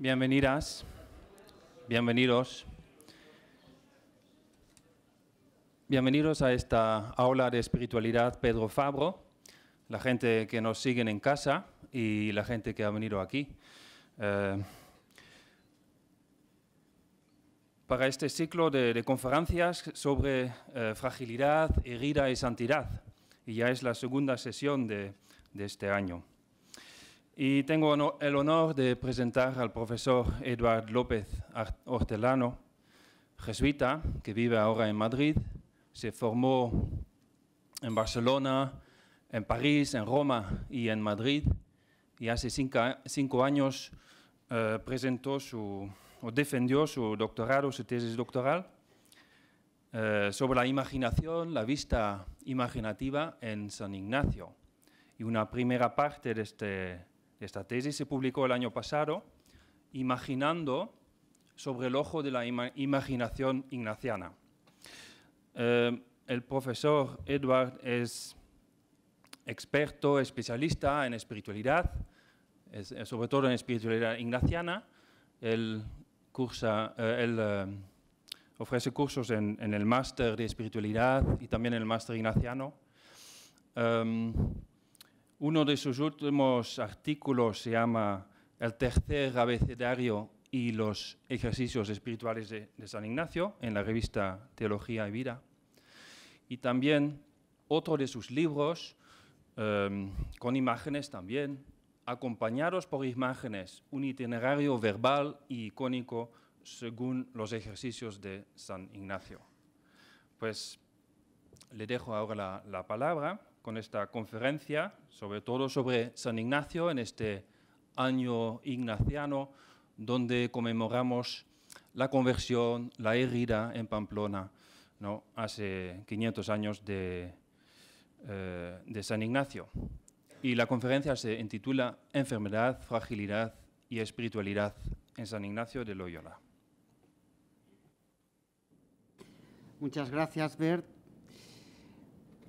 bienvenidas, bienvenidos. Bienvenidos a esta aula de espiritualidad Pedro Fabro, la gente que nos sigue en casa y la gente que ha venido aquí. Eh, para este ciclo de, conferencias sobre eh, fragilidad, herida y santidad. Y ya es la segunda sesión de este año. Y tengo el honor de presentar al profesor Eduard López Hortelano, jesuita, que vive ahora en Madrid. Se formó en Barcelona, en París, en Roma y en Madrid. Y hace cinco, años eh, presentó su, o defendió su doctorado, su tesis doctoral, eh, sobre la imaginación, la vista imaginativa en San Ignacio. Y una primera parte de este esta tesis se publicó el año pasado, imaginando sobre el ojo de la imaginación ignaciana. Eh, el profesor Edward es experto, especialista en espiritualidad, eh, sobre todo en espiritualidad ignaciana. Él, eh, ofrece cursos en, el máster de espiritualidad y también en el máster ignaciano. Uno de sus últimos artículos se llama El tercer abecedario y los ejercicios espirituales de, San Ignacio en la revista Teología y Vida. Y también otro de sus libros em, con imágenes también, acompañados por imágenes, un itinerario verbal y icónico según los ejercicios de San Ignacio. Pues le dejo ahora la palabra con esta conferencia, sobre todo sobre San Ignacio en este año ignaciano, donde conmemoramos la conversión, la herida en Pamplona, ¿no? hace 500 años de, eh, de San Ignacio. Y la conferencia se intitula Enfermedad, Fragilidad y Espiritualidad en San Ignacio de Loyola. Muchas gracias, Bert.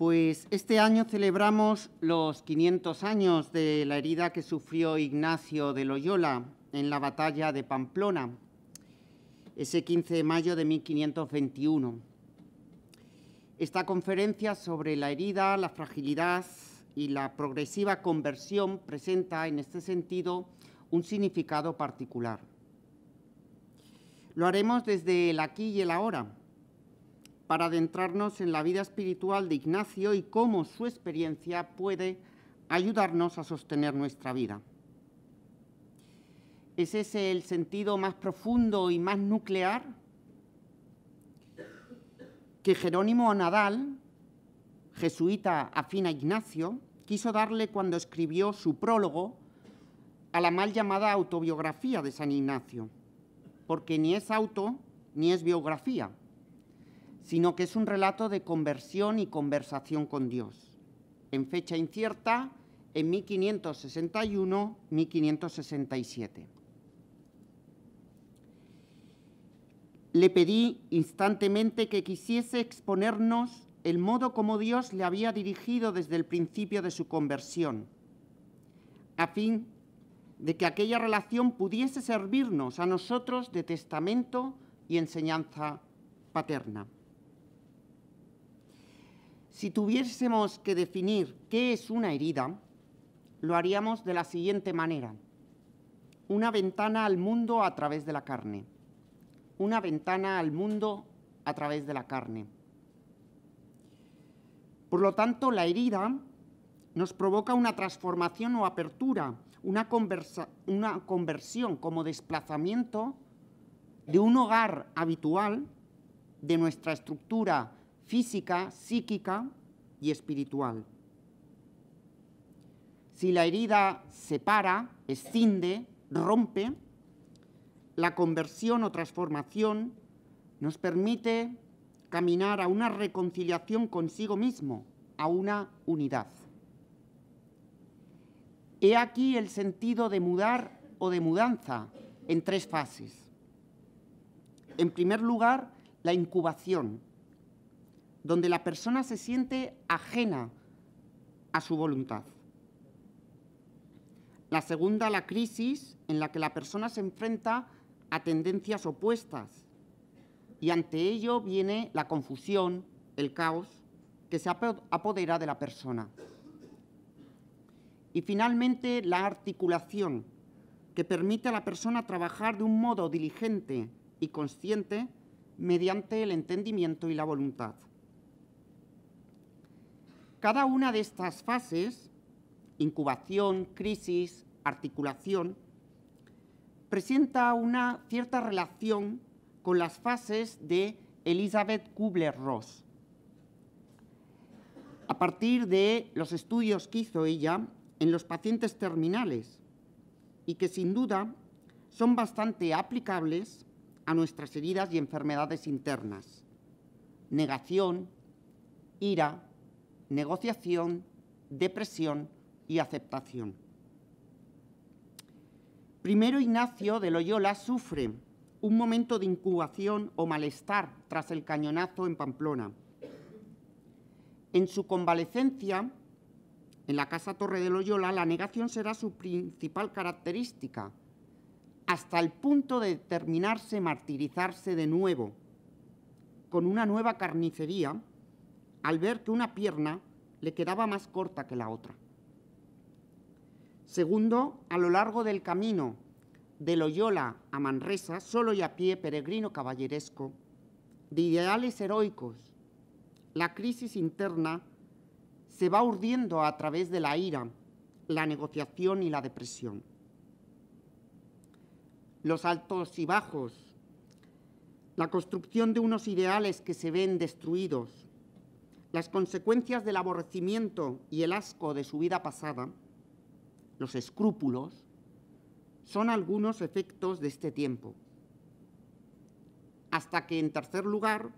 Pues este año celebramos los 500 años de la herida que sufrió Ignacio de Loyola en la batalla de Pamplona, ese 15 de mayo de 1521. Esta conferencia sobre la herida, la fragilidad y la progresiva conversión presenta en este sentido un significado particular. Lo haremos desde el aquí y el ahora para adentrarnos en la vida espiritual de Ignacio y cómo su experiencia puede ayudarnos a sostener nuestra vida. ¿Es ese el sentido más profundo y más nuclear? Que Jerónimo Nadal, jesuita afín a Ignacio, quiso darle cuando escribió su prólogo a la mal llamada autobiografía de San Ignacio, porque ni es auto ni es biografía, sino que es un relato de conversión y conversación con Dios. En fecha incierta, en 1561-1567. Le pedí instantemente que quisiese exponernos el modo como Dios le había dirigido desde el principio de su conversión, a fin de que aquella relación pudiese servirnos a nosotros de testamento y enseñanza paterna. Si tuviésemos que definir qué es una herida, lo haríamos de la siguiente manera. Una ventana al mundo a través de la carne. Una ventana al mundo a través de la carne. Por lo tanto, la herida nos provoca una transformación o apertura, una, conversión como desplazamiento de un hogar habitual, de nuestra estructura física, psíquica y espiritual. Si la herida separa, escinde, rompe, la conversión o transformación nos permite caminar a una reconciliación consigo mismo, a una unidad. He aquí el sentido de mudar o de mudanza en tres fases. En primer lugar, la incubación, donde la persona se siente ajena a su voluntad. La segunda, la crisis en la que la persona se enfrenta a tendencias opuestas y ante ello viene la confusión, el caos que se apodera de la persona. Y finalmente, la articulación, que permite a la persona trabajar de un modo diligente y consciente mediante el entendimiento y la voluntad. Cada una de estas fases, incubación, crisis, articulación, presenta una cierta relación con las fases de Elizabeth Kubler-Ross. A partir de los estudios que hizo ella en los pacientes terminales y que sin duda son bastante aplicables a nuestras heridas y enfermedades internas. Negación, ira, negociación, depresión y aceptación. Primero Ignacio de Loyola sufre un momento de incubación o malestar tras el cañonazo en Pamplona. En su convalecencia, en la Casa Torre de Loyola, la negación será su principal característica, hasta el punto de terminarse martirizarse de nuevo, con una nueva carnicería al ver que una pierna le quedaba más corta que la otra. Segundo, a lo largo del camino de Loyola a Manresa, solo y a pie, peregrino caballeresco, de ideales heroicos, la crisis interna se va urdiendo a través de la ira, la negociación y la depresión. Los altos y bajos, la construcción de unos ideales que se ven destruidos, las consecuencias del aborrecimiento y el asco de su vida pasada, los escrúpulos, son algunos efectos de este tiempo. Hasta que, en tercer lugar,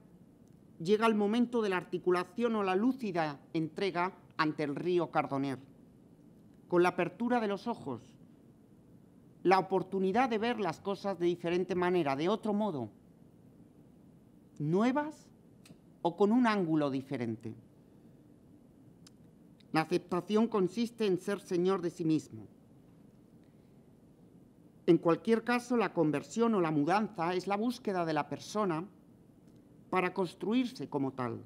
llega el momento de la articulación o la lúcida entrega ante el río Cardoner, con la apertura de los ojos, la oportunidad de ver las cosas de diferente manera, de otro modo, nuevas o con un ángulo diferente. La aceptación consiste en ser señor de sí mismo. En cualquier caso, la conversión o la mudanza es la búsqueda de la persona para construirse como tal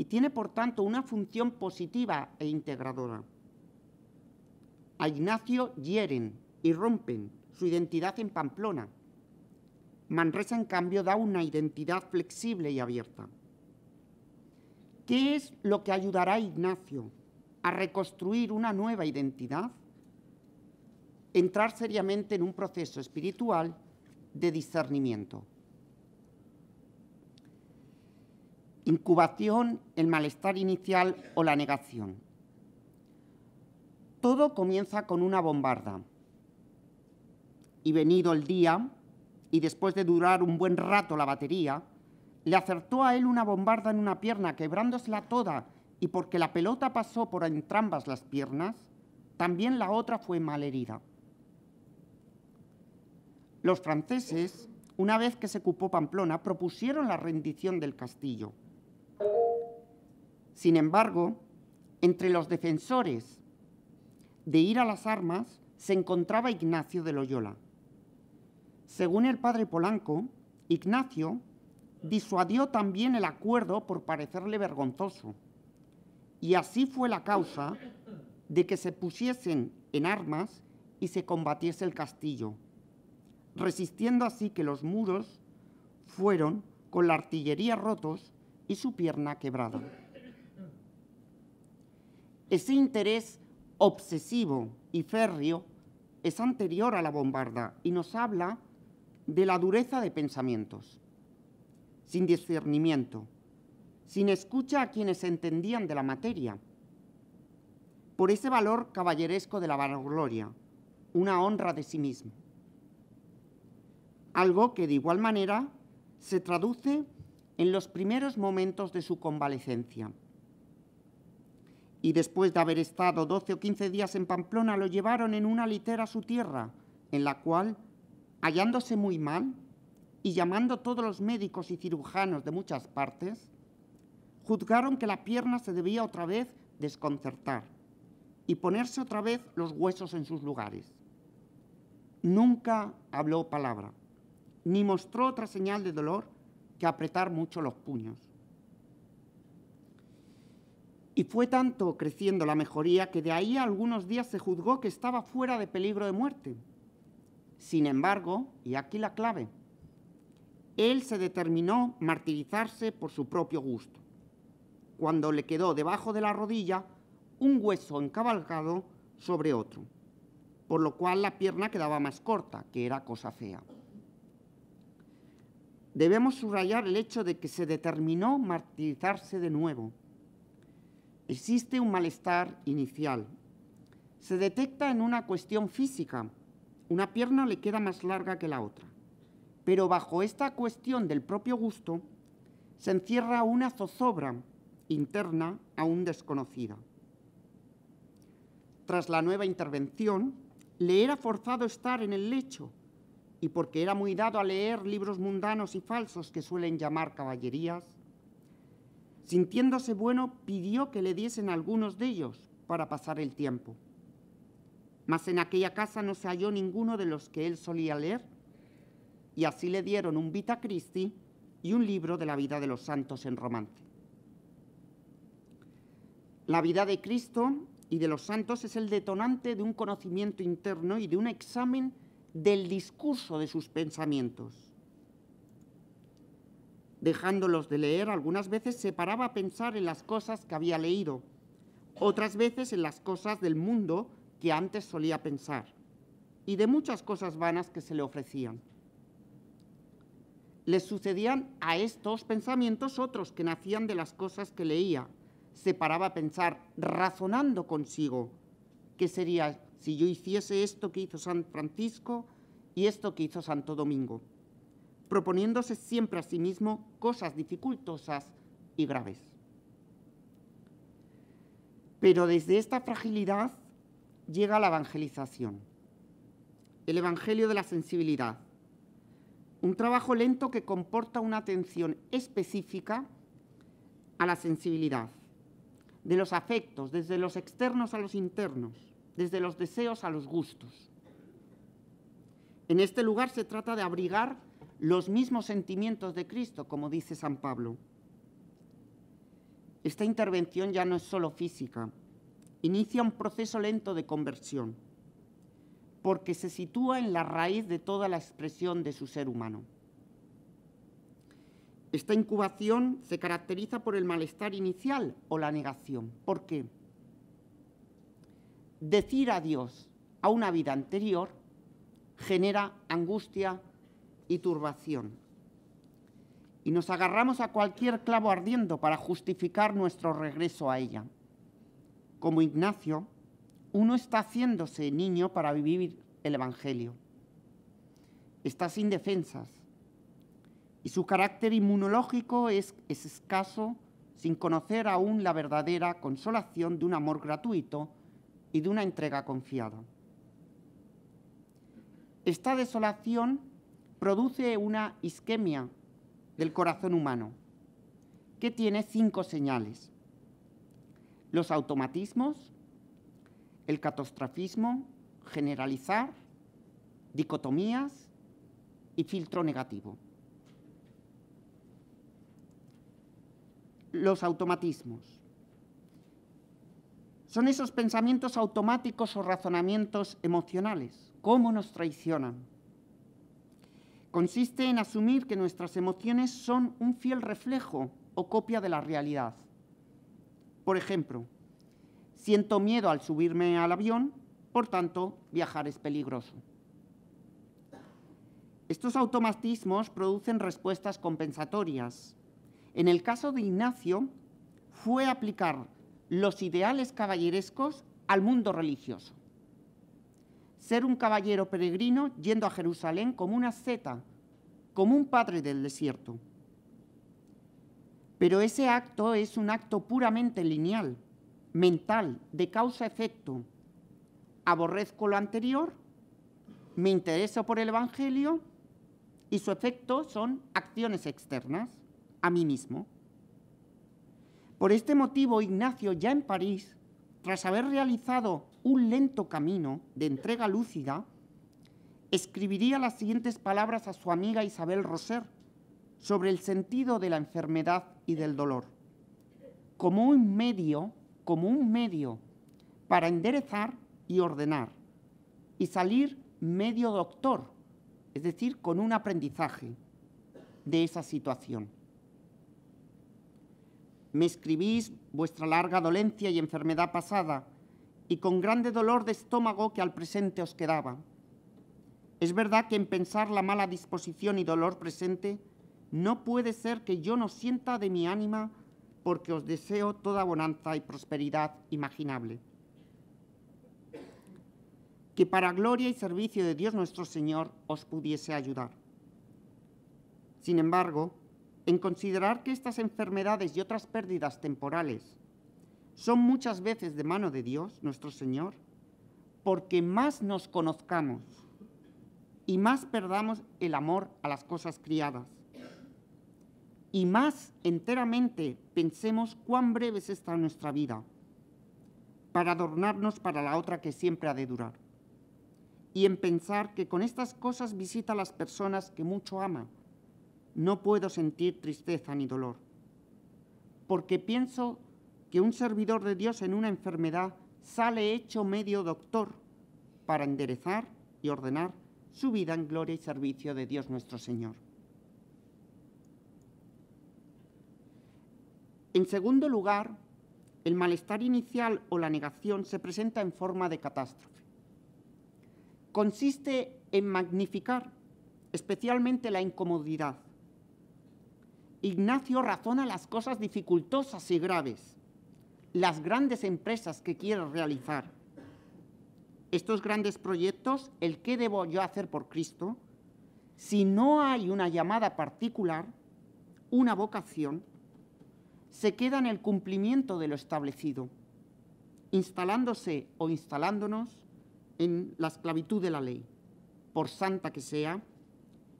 y tiene, por tanto, una función positiva e integradora. A Ignacio hieren y rompen su identidad en Pamplona Manresa, en cambio, da una identidad flexible y abierta. ¿Qué es lo que ayudará a Ignacio a reconstruir una nueva identidad? Entrar seriamente en un proceso espiritual de discernimiento. Incubación, el malestar inicial o la negación. Todo comienza con una bombarda. Y venido el día, y después de durar un buen rato la batería, le acertó a él una bombarda en una pierna, quebrándosela toda, y porque la pelota pasó por entrambas las piernas, también la otra fue mal herida. Los franceses, una vez que se ocupó Pamplona, propusieron la rendición del castillo. Sin embargo, entre los defensores de ir a las armas se encontraba Ignacio de Loyola. Según el padre Polanco, Ignacio disuadió también el acuerdo por parecerle vergonzoso, y así fue la causa de que se pusiesen en armas y se combatiese el castillo, resistiendo así que los muros fueron con la artillería rotos y su pierna quebrada. Ese interés obsesivo y férreo es anterior a la bombarda y nos habla de la dureza de pensamientos, sin discernimiento, sin escucha a quienes entendían de la materia, por ese valor caballeresco de la vanagloria, una honra de sí mismo. Algo que de igual manera se traduce en los primeros momentos de su convalecencia. Y después de haber estado 12 o 15 días en Pamplona, lo llevaron en una litera a su tierra, en la cual hallándose muy mal y llamando a todos los médicos y cirujanos de muchas partes, juzgaron que la pierna se debía otra vez desconcertar y ponerse otra vez los huesos en sus lugares. Nunca habló palabra, ni mostró otra señal de dolor que apretar mucho los puños. Y fue tanto creciendo la mejoría que de ahí a algunos días se juzgó que estaba fuera de peligro de muerte sin embargo, y aquí la clave, él se determinó martirizarse por su propio gusto. Cuando le quedó debajo de la rodilla un hueso encabalgado sobre otro, por lo cual la pierna quedaba más corta, que era cosa fea. Debemos subrayar el hecho de que se determinó martirizarse de nuevo. Existe un malestar inicial. Se detecta en una cuestión física, una pierna le queda más larga que la otra. Pero bajo esta cuestión del propio gusto se encierra una zozobra interna aún desconocida. Tras la nueva intervención, le era forzado estar en el lecho y porque era muy dado a leer libros mundanos y falsos que suelen llamar caballerías, sintiéndose bueno pidió que le diesen algunos de ellos para pasar el tiempo. Mas en aquella casa no se halló ninguno de los que él solía leer, y así le dieron un Vita Christi y un libro de la vida de los santos en romance. La vida de Cristo y de los santos es el detonante de un conocimiento interno y de un examen del discurso de sus pensamientos. Dejándolos de leer, algunas veces se paraba a pensar en las cosas que había leído, otras veces en las cosas del mundo que antes solía pensar y de muchas cosas vanas que se le ofrecían. le sucedían a estos pensamientos otros que nacían de las cosas que leía. Se paraba a pensar, razonando consigo, ¿qué sería si yo hiciese esto que hizo San Francisco y esto que hizo Santo Domingo? Proponiéndose siempre a sí mismo cosas dificultosas y graves. Pero desde esta fragilidad llega la evangelización, el Evangelio de la Sensibilidad, un trabajo lento que comporta una atención específica a la sensibilidad, de los afectos, desde los externos a los internos, desde los deseos a los gustos. En este lugar se trata de abrigar los mismos sentimientos de Cristo, como dice San Pablo. Esta intervención ya no es solo física, inicia un proceso lento de conversión, porque se sitúa en la raíz de toda la expresión de su ser humano. Esta incubación se caracteriza por el malestar inicial o la negación. ¿Por qué? Decir adiós a una vida anterior genera angustia y turbación. Y nos agarramos a cualquier clavo ardiendo para justificar nuestro regreso a ella como Ignacio, uno está haciéndose niño para vivir el Evangelio. Está sin defensas y su carácter inmunológico es, es escaso sin conocer aún la verdadera consolación de un amor gratuito y de una entrega confiada. Esta desolación produce una isquemia del corazón humano, que tiene cinco señales los automatismos, el catastrofismo, generalizar, dicotomías y filtro negativo. Los automatismos. Son esos pensamientos automáticos o razonamientos emocionales. ¿Cómo nos traicionan? Consiste en asumir que nuestras emociones son un fiel reflejo o copia de la realidad por ejemplo, siento miedo al subirme al avión, por tanto, viajar es peligroso. Estos automatismos producen respuestas compensatorias. En el caso de Ignacio, fue aplicar los ideales caballerescos al mundo religioso. Ser un caballero peregrino yendo a Jerusalén como una seta, como un padre del desierto. Pero ese acto es un acto puramente lineal, mental, de causa-efecto. Aborrezco lo anterior, me intereso por el Evangelio y su efecto son acciones externas a mí mismo. Por este motivo, Ignacio, ya en París, tras haber realizado un lento camino de entrega lúcida, escribiría las siguientes palabras a su amiga Isabel Roser, sobre el sentido de la enfermedad y del dolor, como un medio, como un medio para enderezar y ordenar, y salir medio doctor, es decir, con un aprendizaje de esa situación. Me escribís vuestra larga dolencia y enfermedad pasada, y con grande dolor de estómago que al presente os quedaba. Es verdad que en pensar la mala disposición y dolor presente no puede ser que yo no sienta de mi ánima porque os deseo toda bonanza y prosperidad imaginable. Que para gloria y servicio de Dios nuestro Señor os pudiese ayudar. Sin embargo, en considerar que estas enfermedades y otras pérdidas temporales son muchas veces de mano de Dios, nuestro Señor, porque más nos conozcamos y más perdamos el amor a las cosas criadas y más enteramente pensemos cuán breve es esta nuestra vida para adornarnos para la otra que siempre ha de durar. Y en pensar que con estas cosas visita a las personas que mucho ama. No puedo sentir tristeza ni dolor, porque pienso que un servidor de Dios en una enfermedad sale hecho medio doctor para enderezar y ordenar su vida en gloria y servicio de Dios nuestro Señor. En segundo lugar, el malestar inicial o la negación se presenta en forma de catástrofe. Consiste en magnificar especialmente la incomodidad. Ignacio razona las cosas dificultosas y graves, las grandes empresas que quiere realizar. Estos grandes proyectos, el qué debo yo hacer por Cristo, si no hay una llamada particular, una vocación, se queda en el cumplimiento de lo establecido, instalándose o instalándonos en la esclavitud de la ley, por santa que sea,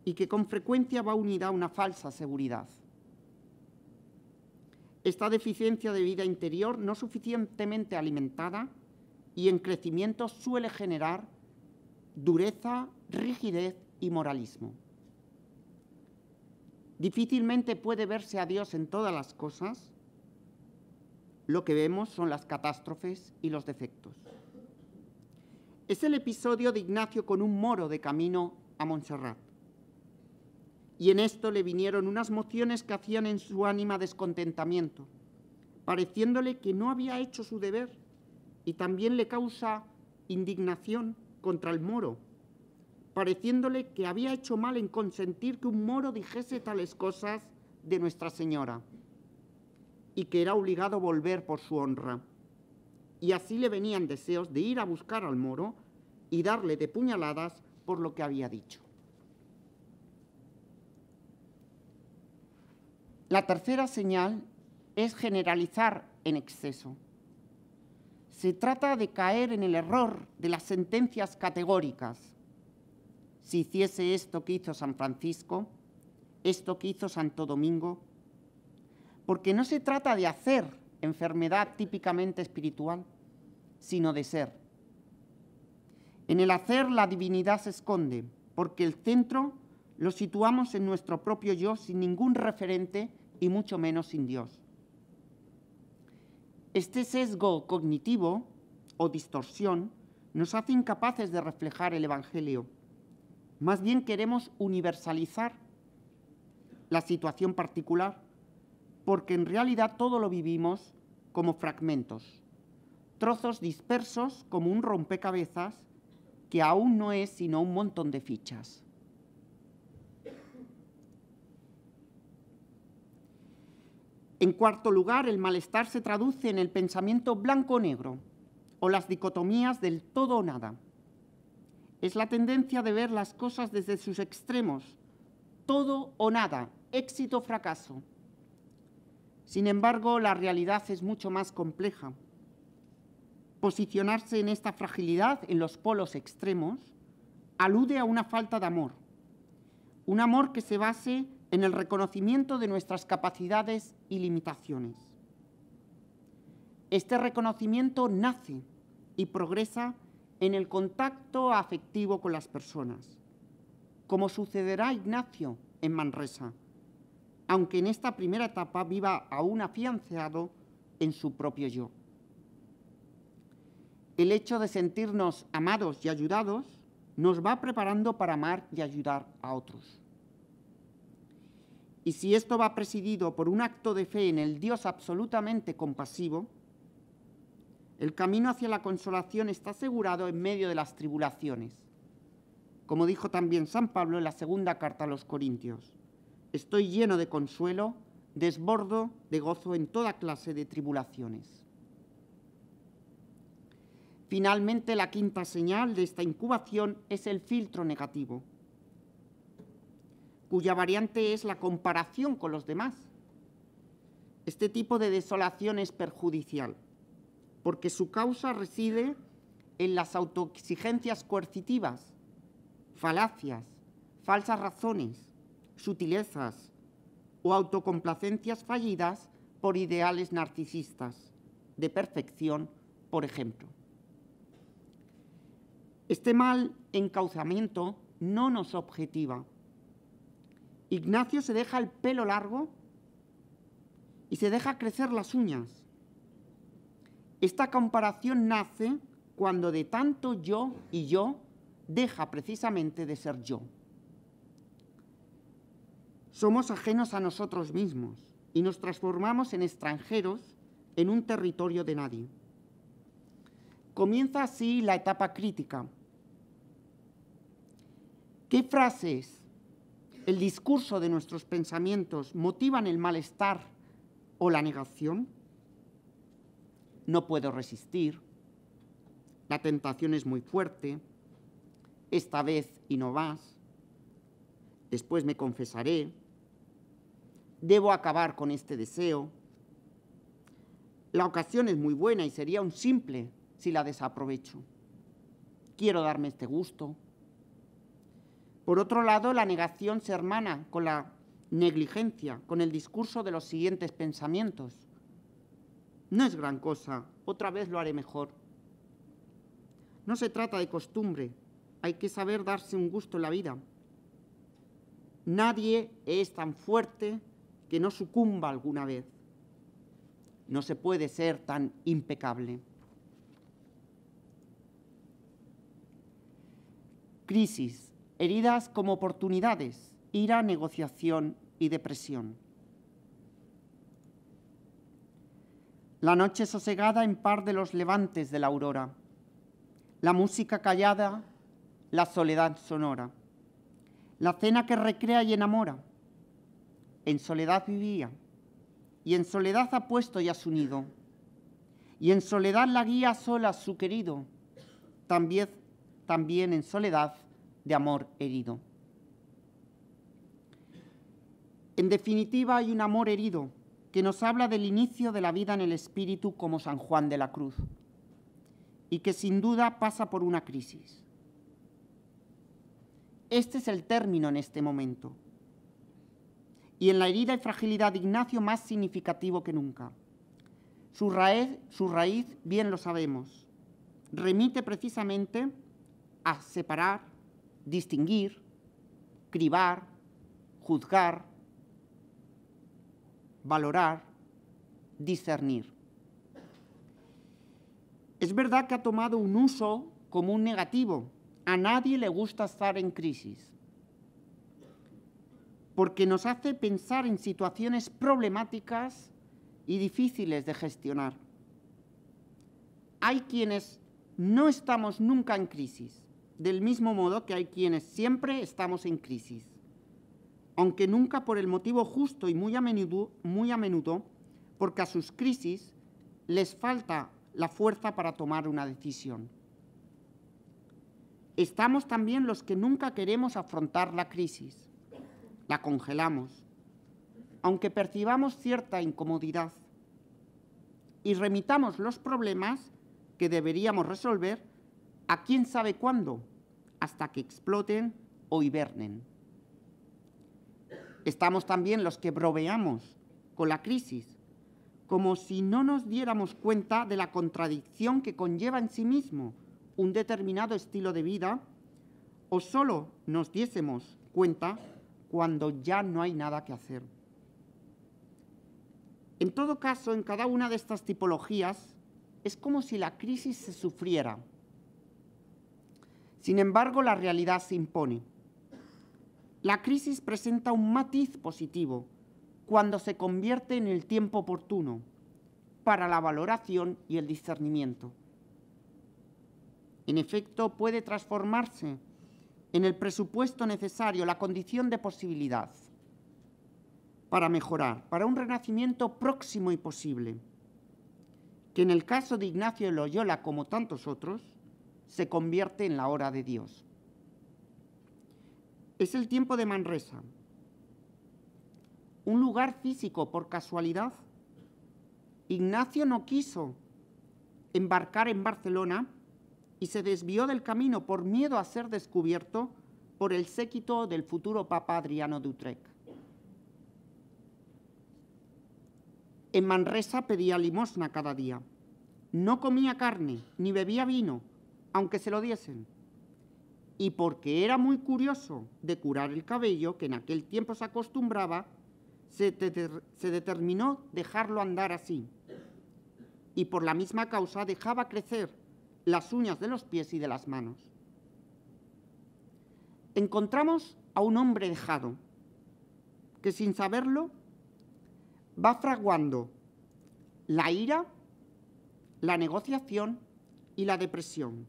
y que con frecuencia va unida a una falsa seguridad. Esta deficiencia de vida interior no suficientemente alimentada y en crecimiento suele generar dureza, rigidez y moralismo difícilmente puede verse a Dios en todas las cosas, lo que vemos son las catástrofes y los defectos. Es el episodio de Ignacio con un moro de camino a Montserrat. Y en esto le vinieron unas mociones que hacían en su ánima descontentamiento, pareciéndole que no había hecho su deber y también le causa indignación contra el moro, pareciéndole que había hecho mal en consentir que un moro dijese tales cosas de Nuestra Señora y que era obligado a volver por su honra. Y así le venían deseos de ir a buscar al moro y darle de puñaladas por lo que había dicho. La tercera señal es generalizar en exceso. Se trata de caer en el error de las sentencias categóricas si hiciese esto que hizo San Francisco, esto que hizo Santo Domingo, porque no se trata de hacer enfermedad típicamente espiritual, sino de ser. En el hacer la divinidad se esconde, porque el centro lo situamos en nuestro propio yo sin ningún referente y mucho menos sin Dios. Este sesgo cognitivo o distorsión nos hace incapaces de reflejar el Evangelio más bien queremos universalizar la situación particular, porque en realidad todo lo vivimos como fragmentos, trozos dispersos como un rompecabezas que aún no es sino un montón de fichas. En cuarto lugar, el malestar se traduce en el pensamiento blanco-negro o las dicotomías del todo o nada es la tendencia de ver las cosas desde sus extremos, todo o nada, éxito o fracaso. Sin embargo, la realidad es mucho más compleja. Posicionarse en esta fragilidad, en los polos extremos, alude a una falta de amor, un amor que se base en el reconocimiento de nuestras capacidades y limitaciones. Este reconocimiento nace y progresa en el contacto afectivo con las personas, como sucederá a Ignacio en Manresa, aunque en esta primera etapa viva aún afianzado en su propio yo. El hecho de sentirnos amados y ayudados nos va preparando para amar y ayudar a otros. Y si esto va presidido por un acto de fe en el Dios absolutamente compasivo, el camino hacia la consolación está asegurado en medio de las tribulaciones. Como dijo también San Pablo en la segunda carta a los Corintios, estoy lleno de consuelo, desbordo de gozo en toda clase de tribulaciones. Finalmente, la quinta señal de esta incubación es el filtro negativo, cuya variante es la comparación con los demás. Este tipo de desolación es perjudicial porque su causa reside en las autoexigencias coercitivas, falacias, falsas razones, sutilezas o autocomplacencias fallidas por ideales narcisistas, de perfección, por ejemplo. Este mal encauzamiento no nos objetiva. Ignacio se deja el pelo largo y se deja crecer las uñas. Esta comparación nace cuando de tanto yo y yo deja precisamente de ser yo. Somos ajenos a nosotros mismos y nos transformamos en extranjeros en un territorio de nadie. Comienza así la etapa crítica. ¿Qué frases, el discurso de nuestros pensamientos motivan el malestar o la negación? no puedo resistir, la tentación es muy fuerte, esta vez y no vas, después me confesaré, debo acabar con este deseo, la ocasión es muy buena y sería un simple si la desaprovecho, quiero darme este gusto. Por otro lado, la negación se hermana con la negligencia, con el discurso de los siguientes pensamientos. No es gran cosa, otra vez lo haré mejor. No se trata de costumbre, hay que saber darse un gusto en la vida. Nadie es tan fuerte que no sucumba alguna vez. No se puede ser tan impecable. Crisis, heridas como oportunidades, ira, negociación y depresión. la noche sosegada en par de los levantes de la aurora, la música callada, la soledad sonora, la cena que recrea y enamora. En soledad vivía, y en soledad ha puesto ya su nido, y en soledad la guía sola su querido, también, también en soledad de amor herido. En definitiva hay un amor herido nos habla del inicio de la vida en el espíritu como San Juan de la Cruz, y que sin duda pasa por una crisis. Este es el término en este momento, y en la herida y fragilidad de Ignacio más significativo que nunca. Su raíz, su raíz bien lo sabemos, remite precisamente a separar, distinguir, cribar, juzgar, valorar, discernir. Es verdad que ha tomado un uso como un negativo. A nadie le gusta estar en crisis, porque nos hace pensar en situaciones problemáticas y difíciles de gestionar. Hay quienes no estamos nunca en crisis, del mismo modo que hay quienes siempre estamos en crisis aunque nunca por el motivo justo y muy a menudo, porque a sus crisis les falta la fuerza para tomar una decisión. Estamos también los que nunca queremos afrontar la crisis, la congelamos, aunque percibamos cierta incomodidad, y remitamos los problemas que deberíamos resolver a quién sabe cuándo, hasta que exploten o hibernen. Estamos también los que broveamos con la crisis, como si no nos diéramos cuenta de la contradicción que conlleva en sí mismo un determinado estilo de vida, o solo nos diésemos cuenta cuando ya no hay nada que hacer. En todo caso, en cada una de estas tipologías es como si la crisis se sufriera. Sin embargo, la realidad se impone. La crisis presenta un matiz positivo cuando se convierte en el tiempo oportuno para la valoración y el discernimiento. En efecto, puede transformarse en el presupuesto necesario, la condición de posibilidad para mejorar, para un renacimiento próximo y posible, que en el caso de Ignacio Loyola, como tantos otros, se convierte en la hora de Dios. Es el tiempo de Manresa. Un lugar físico por casualidad. Ignacio no quiso embarcar en Barcelona y se desvió del camino por miedo a ser descubierto por el séquito del futuro Papa Adriano de Utrecht. En Manresa pedía limosna cada día. No comía carne ni bebía vino, aunque se lo diesen y porque era muy curioso de curar el cabello, que en aquel tiempo se acostumbraba, se, determinó dejarlo andar así. Y por la misma causa dejaba crecer las uñas de los pies y de las manos. Encontramos a un hombre dejado, que sin saberlo va fraguando la ira, la negociación y la depresión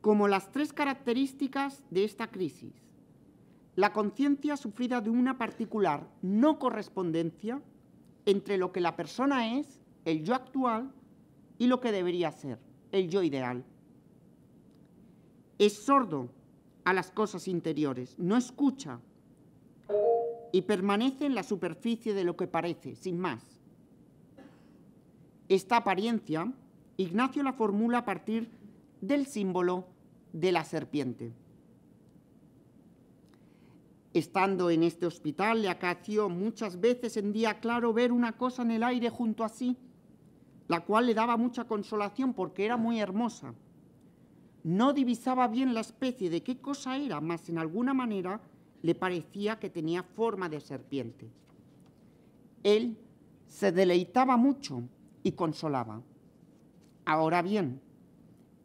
como las tres características de esta crisis. La conciencia sufrida de una particular no correspondencia entre lo que la persona es, el yo actual, y lo que debería ser, el yo ideal. Es sordo a las cosas interiores, no escucha y permanece en la superficie de lo que parece, sin más. Esta apariencia, Ignacio la formula a partir del símbolo de la serpiente. Estando en este hospital le acació muchas veces en día claro ver una cosa en el aire junto a sí, la cual le daba mucha consolación porque era muy hermosa. No divisaba bien la especie de qué cosa era, mas en alguna manera le parecía que tenía forma de serpiente. Él se deleitaba mucho y consolaba. Ahora bien,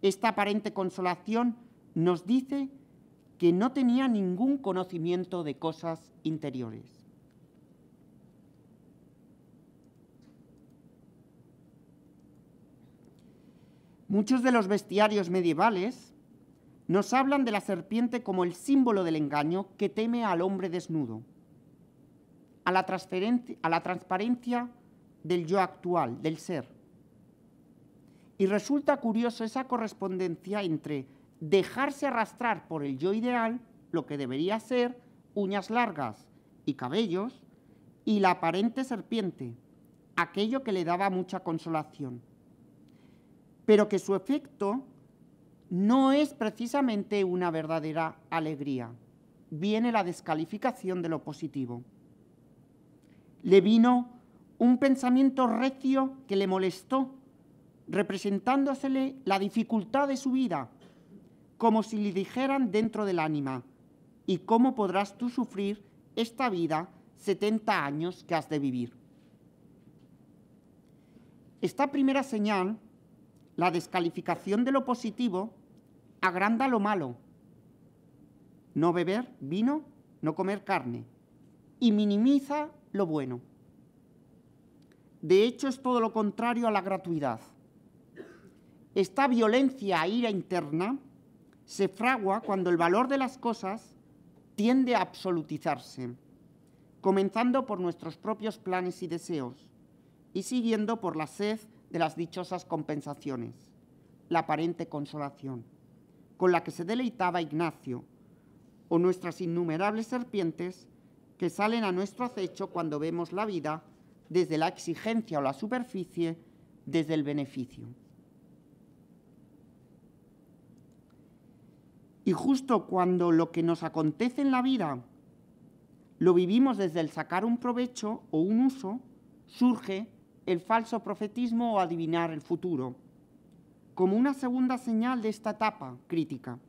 esta aparente consolación nos dice que no tenía ningún conocimiento de cosas interiores. Muchos de los bestiarios medievales nos hablan de la serpiente como el símbolo del engaño que teme al hombre desnudo, a la, a la transparencia del yo actual, del ser. Y resulta curioso esa correspondencia entre dejarse arrastrar por el yo ideal, lo que debería ser uñas largas y cabellos, y la aparente serpiente, aquello que le daba mucha consolación, pero que su efecto no es precisamente una verdadera alegría. Viene la descalificación de lo positivo. Le vino un pensamiento recio que le molestó representándosele la dificultad de su vida, como si le dijeran dentro del ánima, ¿y cómo podrás tú sufrir esta vida 70 años que has de vivir? Esta primera señal, la descalificación de lo positivo, agranda lo malo. No beber vino, no comer carne, y minimiza lo bueno. De hecho, es todo lo contrario a la gratuidad. Esta violencia ira interna se fragua cuando el valor de las cosas tiende a absolutizarse, comenzando por nuestros propios planes y deseos y siguiendo por la sed de las dichosas compensaciones, la aparente consolación, con la que se deleitaba Ignacio, o nuestras innumerables serpientes que salen a nuestro acecho cuando vemos la vida desde la exigencia o la superficie, desde el beneficio. Y justo cuando lo que nos acontece en la vida lo vivimos desde el sacar un provecho o un uso, surge el falso profetismo o adivinar el futuro, como una segunda señal de esta etapa crítica.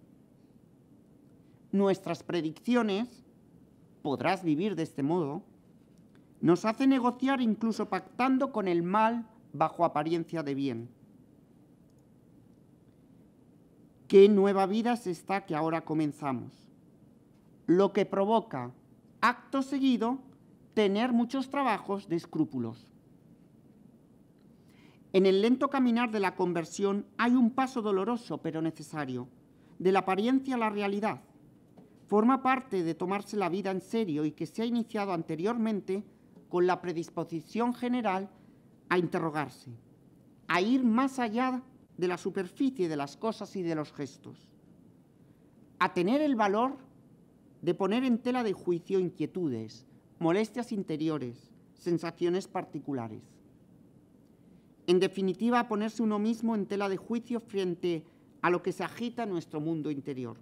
Nuestras predicciones, podrás vivir de este modo, nos hace negociar incluso pactando con el mal bajo apariencia de bien. qué nueva vida se está que ahora comenzamos. Lo que provoca, acto seguido, tener muchos trabajos de escrúpulos. En el lento caminar de la conversión hay un paso doloroso pero necesario, de la apariencia a la realidad. Forma parte de tomarse la vida en serio y que se ha iniciado anteriormente con la predisposición general a interrogarse, a ir más allá de la superficie de las cosas y de los gestos, a tener el valor de poner en tela de juicio inquietudes, molestias interiores, sensaciones particulares. En definitiva, a ponerse uno mismo en tela de juicio frente a lo que se agita en nuestro mundo interior.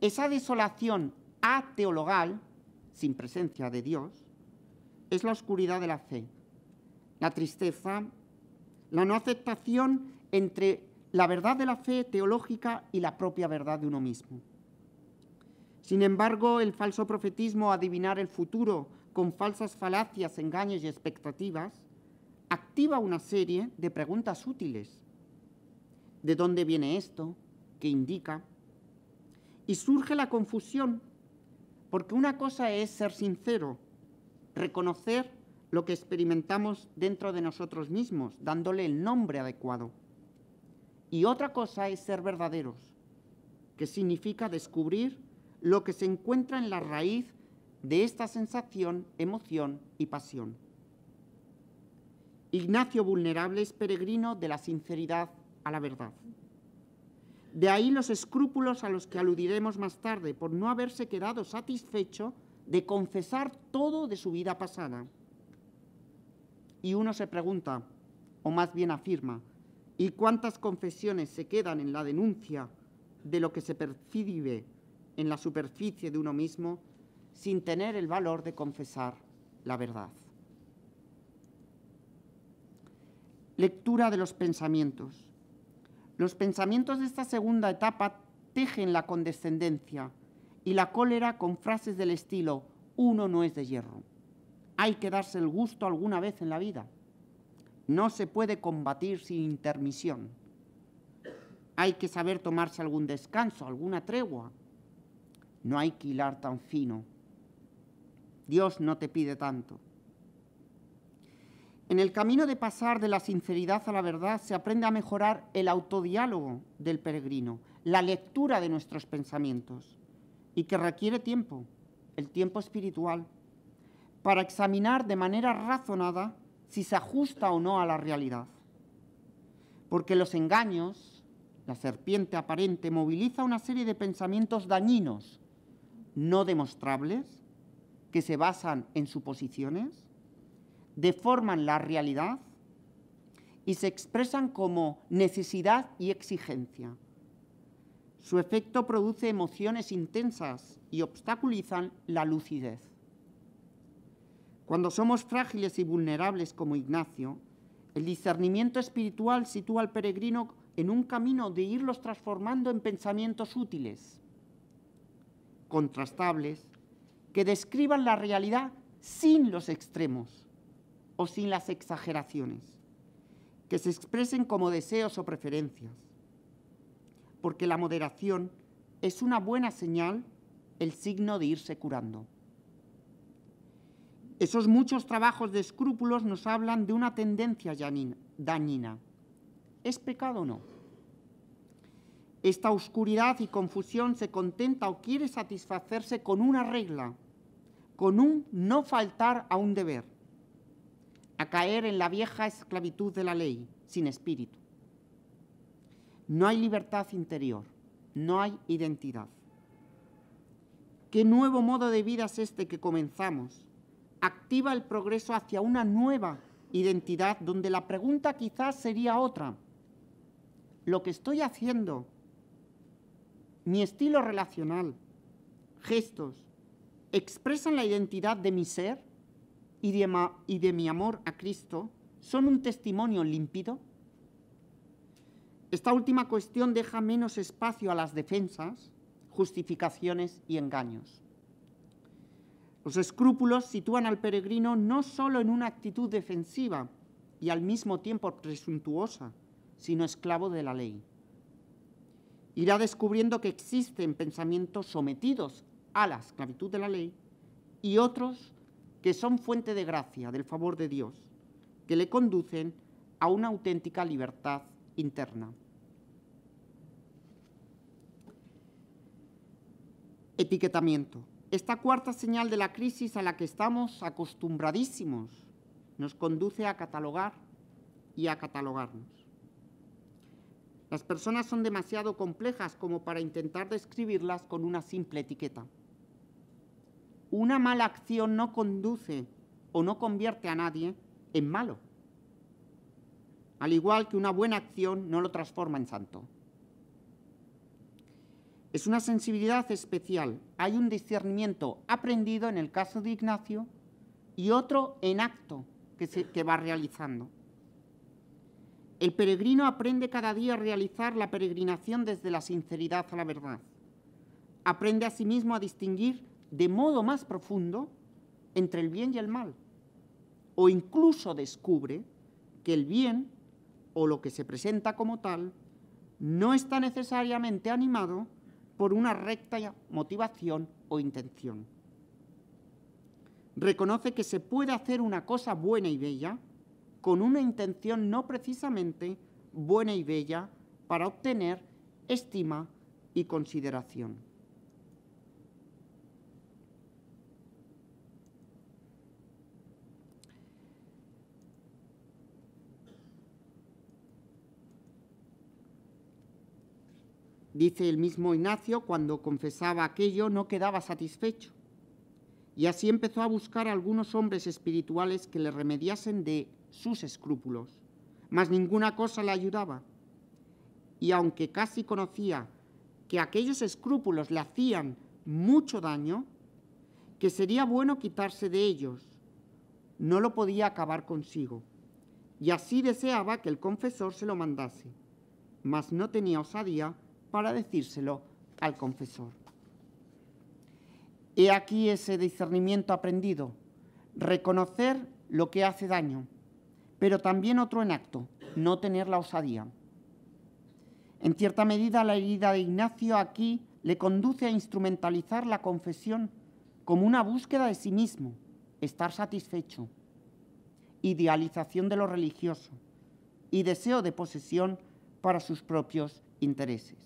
Esa desolación ateologal, sin presencia de Dios, es la oscuridad de la fe, la tristeza, la no aceptación entre la verdad de la fe teológica y la propia verdad de uno mismo. Sin embargo, el falso profetismo, adivinar el futuro con falsas falacias, engaños y expectativas, activa una serie de preguntas útiles. ¿De dónde viene esto? ¿Qué indica? Y surge la confusión, porque una cosa es ser sincero, reconocer lo que experimentamos dentro de nosotros mismos, dándole el nombre adecuado. Y otra cosa es ser verdaderos, que significa descubrir lo que se encuentra en la raíz de esta sensación, emoción y pasión. Ignacio Vulnerable es peregrino de la sinceridad a la verdad. De ahí los escrúpulos a los que aludiremos más tarde por no haberse quedado satisfecho de confesar todo de su vida pasada. Y uno se pregunta, o más bien afirma, ¿y cuántas confesiones se quedan en la denuncia de lo que se percibe en la superficie de uno mismo sin tener el valor de confesar la verdad? Lectura de los pensamientos. Los pensamientos de esta segunda etapa tejen la condescendencia y la cólera con frases del estilo uno no es de hierro. Hay que darse el gusto alguna vez en la vida. No se puede combatir sin intermisión. Hay que saber tomarse algún descanso, alguna tregua. No hay que hilar tan fino. Dios no te pide tanto. En el camino de pasar de la sinceridad a la verdad se aprende a mejorar el autodiálogo del peregrino, la lectura de nuestros pensamientos, y que requiere tiempo, el tiempo espiritual para examinar de manera razonada si se ajusta o no a la realidad. Porque los engaños, la serpiente aparente, moviliza una serie de pensamientos dañinos, no demostrables, que se basan en suposiciones, deforman la realidad y se expresan como necesidad y exigencia. Su efecto produce emociones intensas y obstaculizan la lucidez. Cuando somos frágiles y vulnerables como Ignacio, el discernimiento espiritual sitúa al peregrino en un camino de irlos transformando en pensamientos útiles, contrastables, que describan la realidad sin los extremos o sin las exageraciones, que se expresen como deseos o preferencias, porque la moderación es una buena señal, el signo de irse curando. Esos muchos trabajos de escrúpulos nos hablan de una tendencia dañina. ¿Es pecado o no? Esta oscuridad y confusión se contenta o quiere satisfacerse con una regla, con un no faltar a un deber, a caer en la vieja esclavitud de la ley, sin espíritu. No hay libertad interior, no hay identidad. ¿Qué nuevo modo de vida es este que comenzamos? activa el progreso hacia una nueva identidad donde la pregunta quizás sería otra. Lo que estoy haciendo, mi estilo relacional, gestos, expresan la identidad de mi ser y de, y de mi amor a Cristo, son un testimonio límpido. Esta última cuestión deja menos espacio a las defensas, justificaciones y engaños. Los escrúpulos sitúan al peregrino no solo en una actitud defensiva y al mismo tiempo presuntuosa, sino esclavo de la ley. Irá descubriendo que existen pensamientos sometidos a la esclavitud de la ley y otros que son fuente de gracia, del favor de Dios, que le conducen a una auténtica libertad interna. Etiquetamiento. Esta cuarta señal de la crisis a la que estamos acostumbradísimos nos conduce a catalogar y a catalogarnos. Las personas son demasiado complejas como para intentar describirlas con una simple etiqueta. Una mala acción no conduce o no convierte a nadie en malo, al igual que una buena acción no lo transforma en santo. Es una sensibilidad especial. Hay un discernimiento aprendido en el caso de Ignacio y otro en acto que, se, va realizando. El peregrino aprende cada día a realizar la peregrinación desde la sinceridad a la verdad. Aprende a sí mismo a distinguir de modo más profundo entre el bien y el mal. O incluso descubre que el bien, o lo que se presenta como tal, no está necesariamente animado por una recta motivación o intención. Reconoce que se puede hacer una cosa buena y bella con una intención no precisamente buena y bella para obtener estima y consideración. Dice el mismo Ignacio, cuando confesaba aquello no quedaba satisfecho. Y así empezó a buscar a algunos hombres espirituales que le remediasen de sus escrúpulos, mas ninguna cosa le ayudaba. Y aunque casi conocía que aquellos escrúpulos le hacían mucho daño, que sería bueno quitarse de ellos, no lo podía acabar consigo. Y así deseaba que el confesor se lo mandase, mas no tenía osadía para decírselo al confesor. He aquí ese discernimiento aprendido, reconocer lo que hace daño, pero también otro en acto, no tener la osadía. En cierta medida, la herida de Ignacio aquí le conduce a instrumentalizar la confesión como una búsqueda de sí mismo, estar satisfecho, idealización de lo religioso y deseo de posesión para sus propios intereses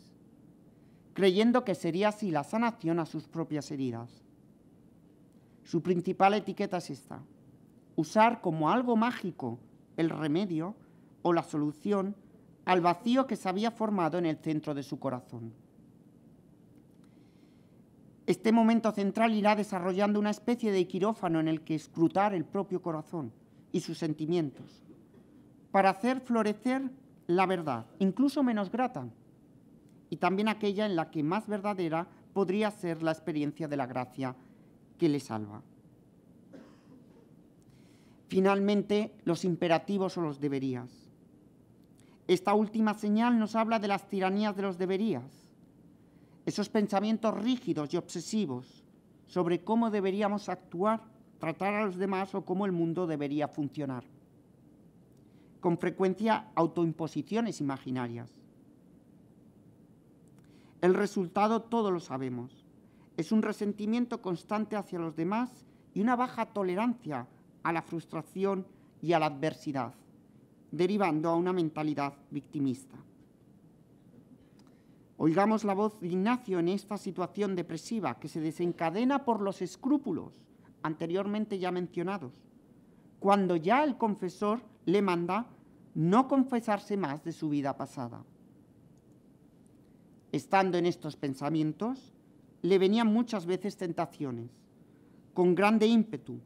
creyendo que sería así la sanación a sus propias heridas. Su principal etiqueta es esta, usar como algo mágico el remedio o la solución al vacío que se había formado en el centro de su corazón. Este momento central irá desarrollando una especie de quirófano en el que escrutar el propio corazón y sus sentimientos, para hacer florecer la verdad, incluso menos grata, y también aquella en la que más verdadera podría ser la experiencia de la gracia que le salva. Finalmente, los imperativos o los deberías. Esta última señal nos habla de las tiranías de los deberías, esos pensamientos rígidos y obsesivos sobre cómo deberíamos actuar, tratar a los demás o cómo el mundo debería funcionar. Con frecuencia autoimposiciones imaginarias el resultado todos lo sabemos. Es un resentimiento constante hacia los demás y una baja tolerancia a la frustración y a la adversidad, derivando a una mentalidad victimista. Oigamos la voz de Ignacio en esta situación depresiva que se desencadena por los escrúpulos anteriormente ya mencionados, cuando ya el confesor le manda no confesarse más de su vida pasada. Estando en estos pensamientos, le venían muchas veces tentaciones, con grande ímpetu,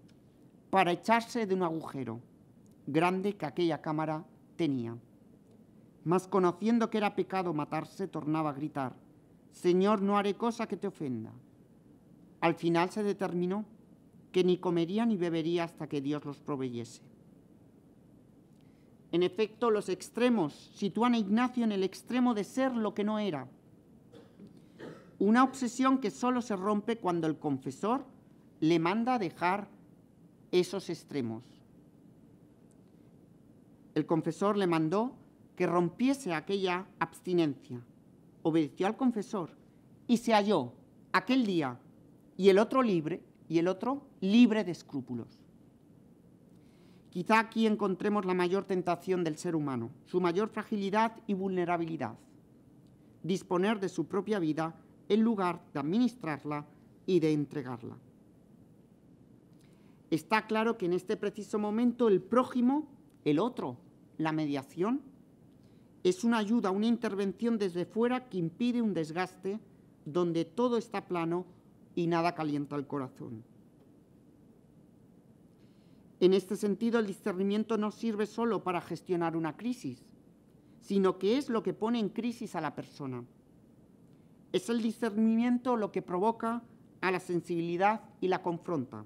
para echarse de un agujero grande que aquella cámara tenía. Mas conociendo que era pecado matarse, tornaba a gritar, Señor, no haré cosa que te ofenda. Al final se determinó que ni comería ni bebería hasta que Dios los proveyese. En efecto, los extremos sitúan a Ignacio en el extremo de ser lo que no era una obsesión que solo se rompe cuando el confesor le manda a dejar esos extremos. El confesor le mandó que rompiese aquella abstinencia. Obedeció al confesor y se halló aquel día y el otro libre y el otro libre de escrúpulos. Quizá aquí encontremos la mayor tentación del ser humano, su mayor fragilidad y vulnerabilidad. Disponer de su propia vida en lugar de administrarla y de entregarla. Está claro que en este preciso momento el prójimo, el otro, la mediación, es una ayuda, una intervención desde fuera que impide un desgaste donde todo está plano y nada calienta el corazón. En este sentido, el discernimiento no sirve solo para gestionar una crisis, sino que es lo que pone en crisis a la persona. Es el discernimiento lo que provoca a la sensibilidad y la confronta.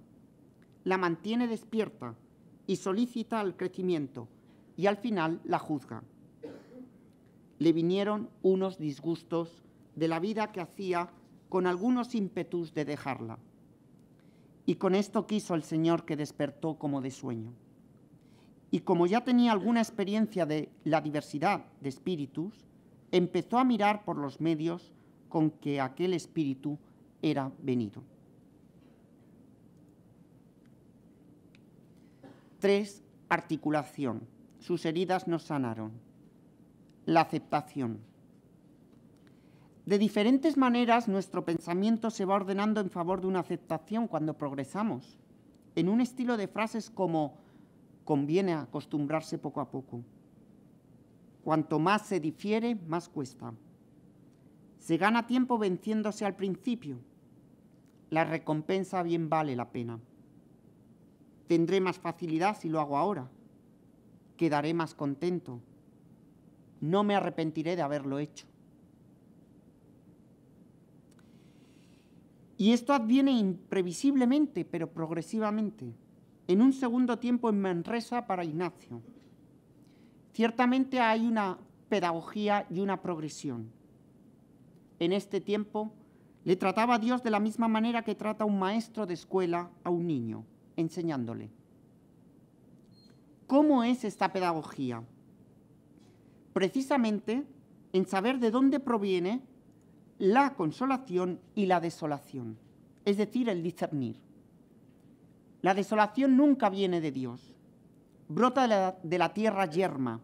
La mantiene despierta y solicita al crecimiento y al final la juzga. Le vinieron unos disgustos de la vida que hacía con algunos ímpetus de dejarla. Y con esto quiso el Señor que despertó como de sueño. Y como ya tenía alguna experiencia de la diversidad de espíritus, empezó a mirar por los medios con que aquel espíritu era venido. Tres, articulación. Sus heridas nos sanaron. La aceptación. De diferentes maneras nuestro pensamiento se va ordenando en favor de una aceptación cuando progresamos, en un estilo de frases como conviene acostumbrarse poco a poco. Cuanto más se difiere, más cuesta. Se gana tiempo venciéndose al principio. La recompensa bien vale la pena. Tendré más facilidad si lo hago ahora. Quedaré más contento. No me arrepentiré de haberlo hecho. Y esto adviene imprevisiblemente, pero progresivamente. En un segundo tiempo en Manresa para Ignacio. Ciertamente hay una pedagogía y una progresión en este tiempo, le trataba a Dios de la misma manera que trata un maestro de escuela a un niño, enseñándole. ¿Cómo es esta pedagogía? Precisamente en saber de dónde proviene la consolación y la desolación, es decir, el discernir. La desolación nunca viene de Dios, brota de la, de la tierra yerma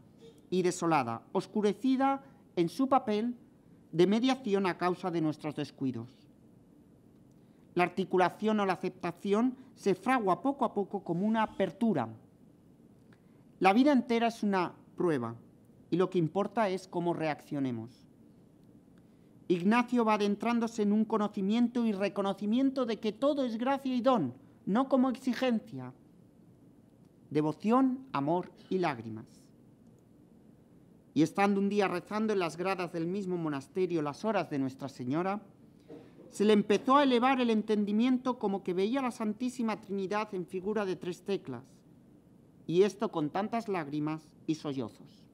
y desolada, oscurecida en su papel de mediación a causa de nuestros descuidos. La articulación o la aceptación se fragua poco a poco como una apertura. La vida entera es una prueba y lo que importa es cómo reaccionemos. Ignacio va adentrándose en un conocimiento y reconocimiento de que todo es gracia y don, no como exigencia. Devoción, amor y lágrimas y estando un día rezando en las gradas del mismo monasterio las horas de Nuestra Señora, se le empezó a elevar el entendimiento como que veía la Santísima Trinidad en figura de tres teclas, y esto con tantas lágrimas y sollozos.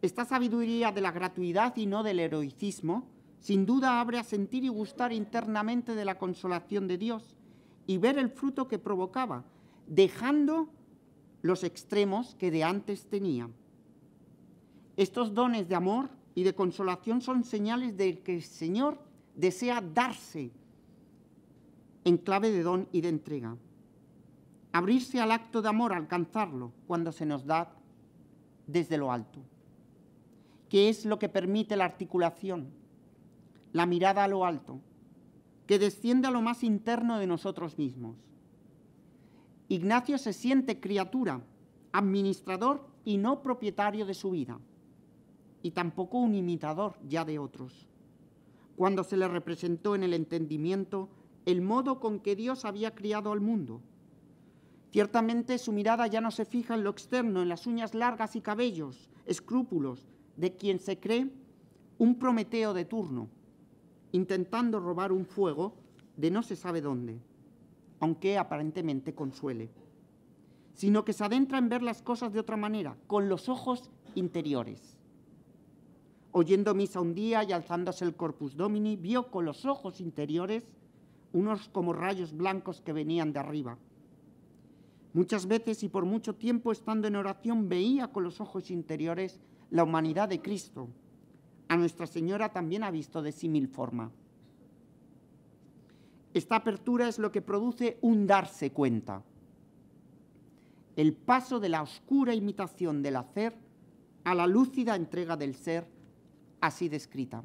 Esta sabiduría de la gratuidad y no del heroicismo, sin duda abre a sentir y gustar internamente de la consolación de Dios y ver el fruto que provocaba, dejando los extremos que de antes tenía. Estos dones de amor y de consolación son señales de que el Señor desea darse en clave de don y de entrega. Abrirse al acto de amor, alcanzarlo cuando se nos da desde lo alto, que es lo que permite la articulación, la mirada a lo alto, que desciende a lo más interno de nosotros mismos. Ignacio se siente criatura, administrador y no propietario de su vida y tampoco un imitador ya de otros. Cuando se le representó en el entendimiento el modo con que Dios había criado al mundo. Ciertamente su mirada ya no se fija en lo externo, en las uñas largas y cabellos, escrúpulos, de quien se cree un Prometeo de turno, intentando robar un fuego de no se sabe dónde, aunque aparentemente consuele, sino que se adentra en ver las cosas de otra manera, con los ojos interiores oyendo misa un día y alzándose el corpus domini, vio con los ojos interiores unos como rayos blancos que venían de arriba. Muchas veces y por mucho tiempo estando en oración veía con los ojos interiores la humanidad de Cristo. A Nuestra Señora también ha visto de sí forma. Esta apertura es lo que produce un darse cuenta. El paso de la oscura imitación del hacer a la lúcida entrega del ser así descrita.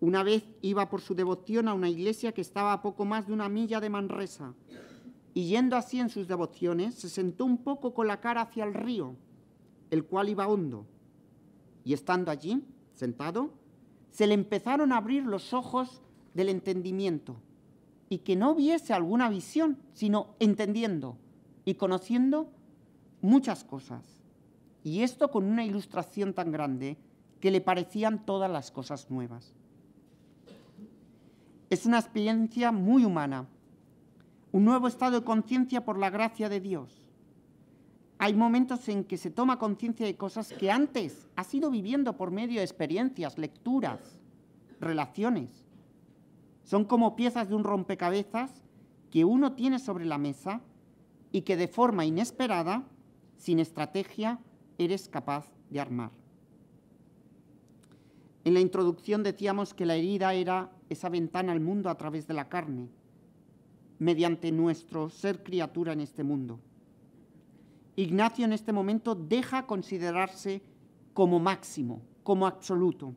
Una vez iba por su devoción a una iglesia que estaba a poco más de una milla de Manresa, y yendo así en sus devociones, se sentó un poco con la cara hacia el río, el cual iba hondo, y estando allí, sentado, se le empezaron a abrir los ojos del entendimiento, y que no viese alguna visión, sino entendiendo y conociendo muchas cosas. Y esto con una ilustración tan grande le parecían todas las cosas nuevas. Es una experiencia muy humana, un nuevo estado de conciencia por la gracia de Dios. Hay momentos en que se toma conciencia de cosas que antes ha sido viviendo por medio de experiencias, lecturas, relaciones. Son como piezas de un rompecabezas que uno tiene sobre la mesa y que de forma inesperada, sin estrategia, eres capaz de armar. En la introducción decíamos que la herida era esa ventana al mundo a través de la carne, mediante nuestro ser criatura en este mundo. Ignacio en este momento deja considerarse como máximo, como absoluto.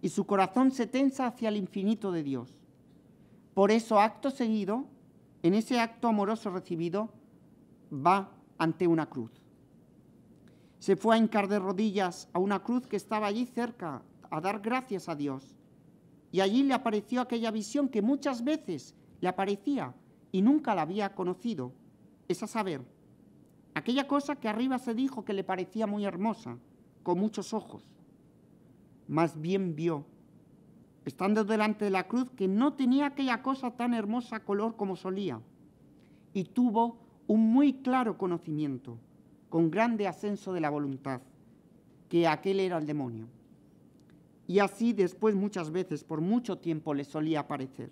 Y su corazón se tensa hacia el infinito de Dios. Por eso, acto seguido, en ese acto amoroso recibido, va ante una cruz. Se fue a hincar de rodillas a una cruz que estaba allí cerca, a dar gracias a Dios. Y allí le apareció aquella visión que muchas veces le aparecía y nunca la había conocido. Es a saber, aquella cosa que arriba se dijo que le parecía muy hermosa, con muchos ojos. Más bien vio, estando delante de la cruz, que no tenía aquella cosa tan hermosa color como solía, y tuvo un muy claro conocimiento con grande ascenso de la voluntad, que aquel era el demonio. Y así después muchas veces, por mucho tiempo, le solía aparecer.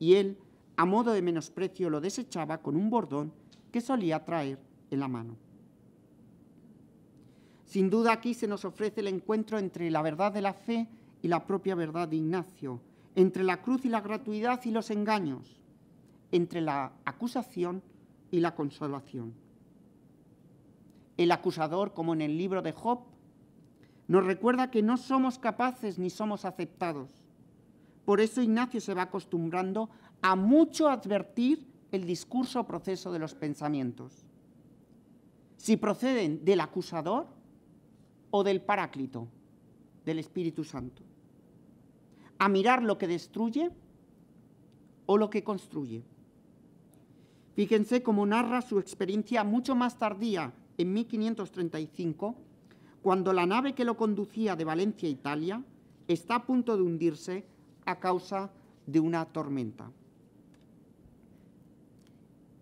Y él, a modo de menosprecio, lo desechaba con un bordón que solía traer en la mano. Sin duda aquí se nos ofrece el encuentro entre la verdad de la fe y la propia verdad de Ignacio, entre la cruz y la gratuidad y los engaños, entre la acusación y la consolación el acusador como en el libro de Job, nos recuerda que no somos capaces ni somos aceptados. Por eso Ignacio se va acostumbrando a mucho advertir el discurso o proceso de los pensamientos. Si proceden del acusador o del paráclito, del Espíritu Santo. A mirar lo que destruye o lo que construye. Fíjense cómo narra su experiencia mucho más tardía en 1535, cuando la nave que lo conducía de Valencia a Italia está a punto de hundirse a causa de una tormenta.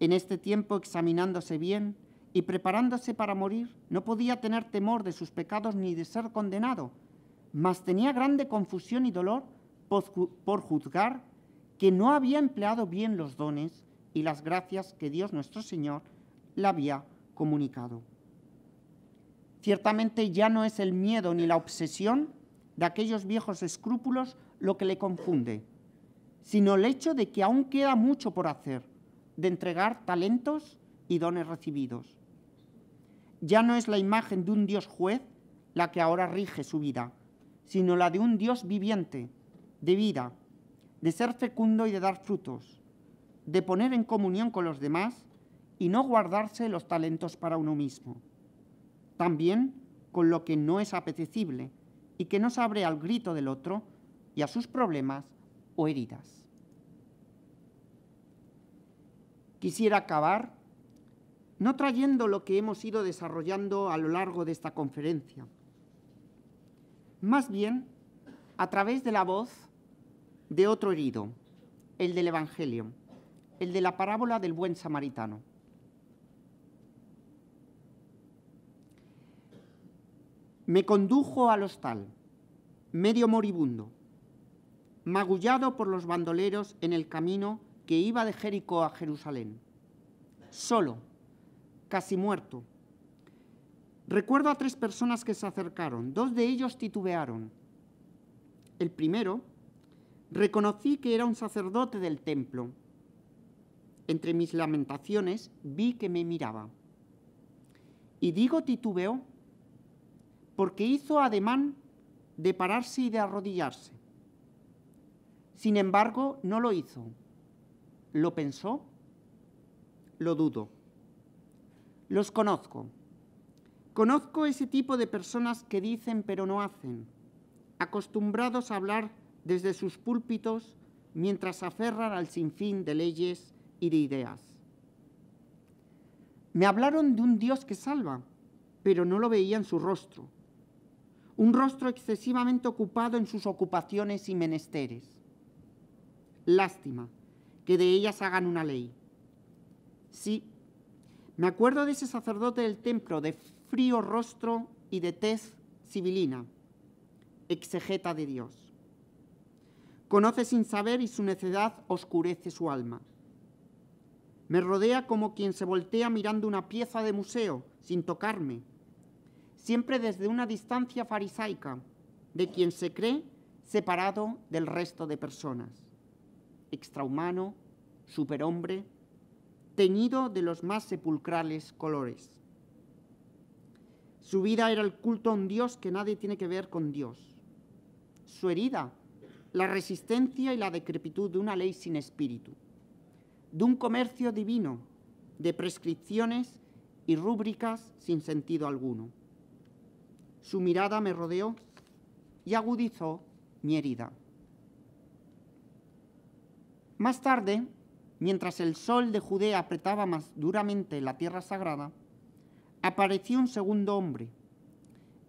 En este tiempo, examinándose bien y preparándose para morir, no podía tener temor de sus pecados ni de ser condenado, mas tenía grande confusión y dolor por juzgar que no había empleado bien los dones y las gracias que Dios nuestro Señor le había comunicado. Ciertamente ya no es el miedo ni la obsesión de aquellos viejos escrúpulos lo que le confunde, sino el hecho de que aún queda mucho por hacer, de entregar talentos y dones recibidos. Ya no es la imagen de un Dios juez la que ahora rige su vida, sino la de un Dios viviente, de vida, de ser fecundo y de dar frutos, de poner en comunión con los demás y no guardarse los talentos para uno mismo. También con lo que no es apetecible y que no se abre al grito del otro y a sus problemas o heridas. Quisiera acabar no trayendo lo que hemos ido desarrollando a lo largo de esta conferencia, más bien a través de la voz de otro herido, el del Evangelio, el de la parábola del buen samaritano. Me condujo al hostal, medio moribundo, magullado por los bandoleros en el camino que iba de Jericó a Jerusalén. Solo, casi muerto. Recuerdo a tres personas que se acercaron, dos de ellos titubearon. El primero, reconocí que era un sacerdote del templo. Entre mis lamentaciones vi que me miraba. Y digo titubeó porque hizo ademán de pararse y de arrodillarse. Sin embargo, no lo hizo. ¿Lo pensó? Lo dudo. Los conozco. Conozco ese tipo de personas que dicen pero no hacen, acostumbrados a hablar desde sus púlpitos mientras aferran al sinfín de leyes y de ideas. Me hablaron de un Dios que salva, pero no lo veía en su rostro un rostro excesivamente ocupado en sus ocupaciones y menesteres. Lástima que de ellas hagan una ley. Sí, me acuerdo de ese sacerdote del templo de frío rostro y de tez civilina, exegeta de Dios. Conoce sin saber y su necedad oscurece su alma. Me rodea como quien se voltea mirando una pieza de museo sin tocarme siempre desde una distancia farisaica de quien se cree separado del resto de personas, extrahumano, superhombre, teñido de los más sepulcrales colores. Su vida era el culto a un Dios que nadie tiene que ver con Dios. Su herida, la resistencia y la decrepitud de una ley sin espíritu, de un comercio divino, de prescripciones y rúbricas sin sentido alguno. Su mirada me rodeó y agudizó mi herida. Más tarde, mientras el sol de Judea apretaba más duramente la tierra sagrada, apareció un segundo hombre.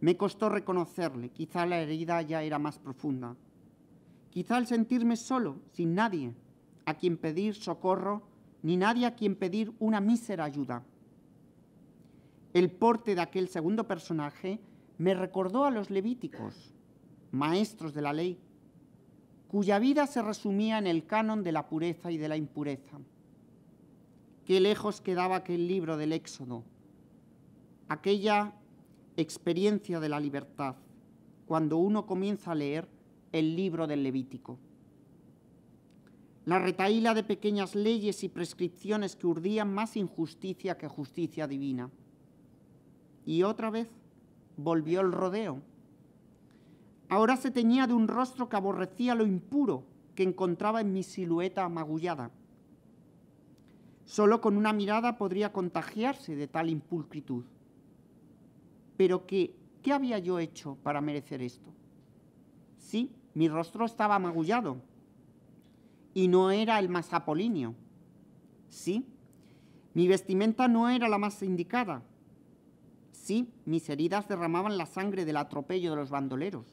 Me costó reconocerle, quizá la herida ya era más profunda. Quizá al sentirme solo, sin nadie a quien pedir socorro, ni nadie a quien pedir una mísera ayuda. El porte de aquel segundo personaje me recordó a los levíticos, maestros de la ley, cuya vida se resumía en el canon de la pureza y de la impureza. Qué lejos quedaba aquel libro del Éxodo, aquella experiencia de la libertad, cuando uno comienza a leer el libro del Levítico. La retaíla de pequeñas leyes y prescripciones que urdían más injusticia que justicia divina. Y otra vez volvió el rodeo. Ahora se teñía de un rostro que aborrecía lo impuro que encontraba en mi silueta amagullada. Solo con una mirada podría contagiarse de tal impulcritud. Pero qué ¿qué había yo hecho para merecer esto? Sí, mi rostro estaba amagullado y no era el más apolíneo. Sí, mi vestimenta no era la más indicada, Sí, mis heridas derramaban la sangre del atropello de los bandoleros.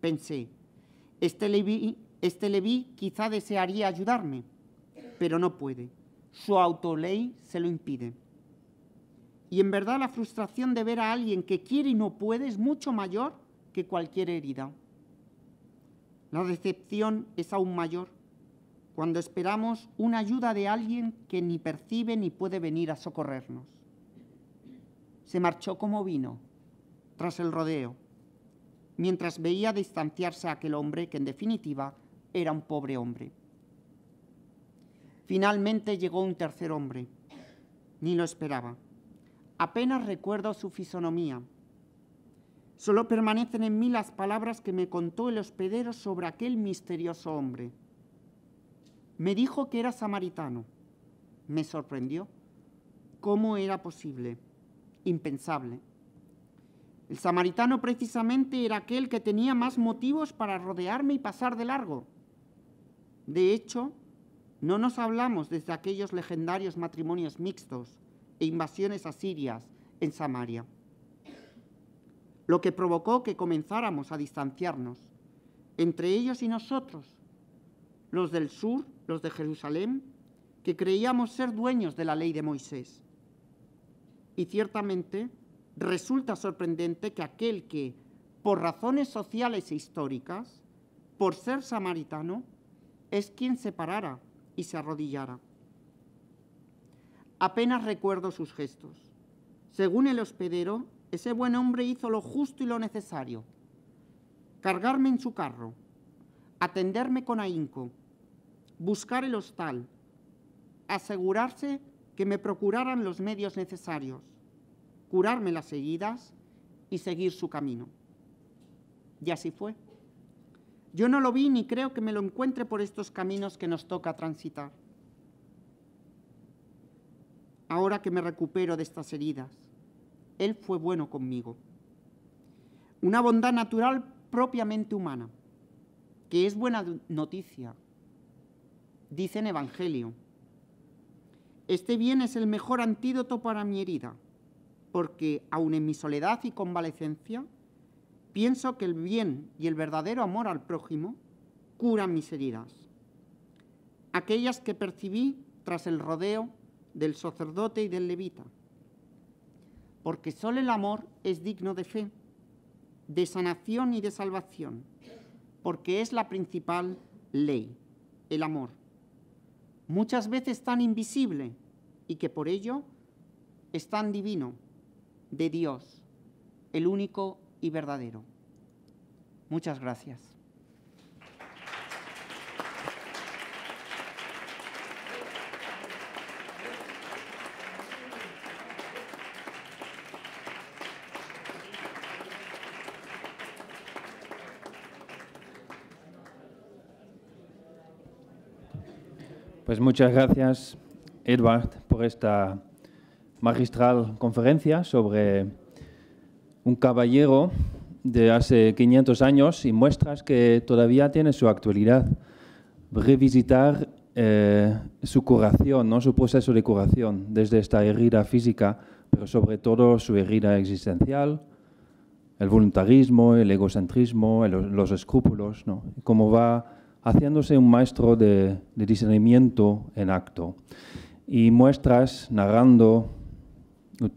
Pensé, este Levi este quizá desearía ayudarme, pero no puede. Su autoley se lo impide. Y en verdad la frustración de ver a alguien que quiere y no puede es mucho mayor que cualquier herida. La decepción es aún mayor cuando esperamos una ayuda de alguien que ni percibe ni puede venir a socorrernos se marchó como vino, tras el rodeo, mientras veía distanciarse a aquel hombre que en definitiva era un pobre hombre. Finalmente llegó un tercer hombre, ni lo esperaba. Apenas recuerdo su fisonomía. Solo permanecen en mí las palabras que me contó el hospedero sobre aquel misterioso hombre. Me dijo que era samaritano. Me sorprendió. ¿Cómo era posible? impensable. El samaritano precisamente era aquel que tenía más motivos para rodearme y pasar de largo. De hecho, no nos hablamos desde aquellos legendarios matrimonios mixtos e invasiones asirias en Samaria, lo que provocó que comenzáramos a distanciarnos entre ellos y nosotros, los del sur, los de Jerusalén, que creíamos ser dueños de la ley de Moisés. Y ciertamente resulta sorprendente que aquel que, por razones sociales e históricas, por ser samaritano, es quien se parara y se arrodillara. Apenas recuerdo sus gestos. Según el hospedero, ese buen hombre hizo lo justo y lo necesario. Cargarme en su carro, atenderme con ahínco, buscar el hostal, asegurarse que me procuraran los medios necesarios, curarme las heridas y seguir su camino. Y así fue. Yo no lo vi ni creo que me lo encuentre por estos caminos que nos toca transitar. Ahora que me recupero de estas heridas, Él fue bueno conmigo. Una bondad natural propiamente humana, que es buena noticia, dice en Evangelio este bien es el mejor antídoto para mi herida, porque aun en mi soledad y convalecencia, pienso que el bien y el verdadero amor al prójimo curan mis heridas, aquellas que percibí tras el rodeo del sacerdote y del levita, porque solo el amor es digno de fe, de sanación y de salvación, porque es la principal ley, el amor muchas veces tan invisible y que por ello es tan divino, de Dios, el único y verdadero. Muchas gracias. Pues muchas gracias, Edward, por esta magistral conferencia sobre un caballero de hace 500 años y muestras que todavía tiene su actualidad. Revisitar eh, su curación, ¿no? su proceso de curación, desde esta herida física, pero sobre todo su herida existencial, el voluntarismo, el egocentrismo, los escrúpulos, ¿no? cómo va haciéndose un maestro de, discernimiento en acto. Y muestras narrando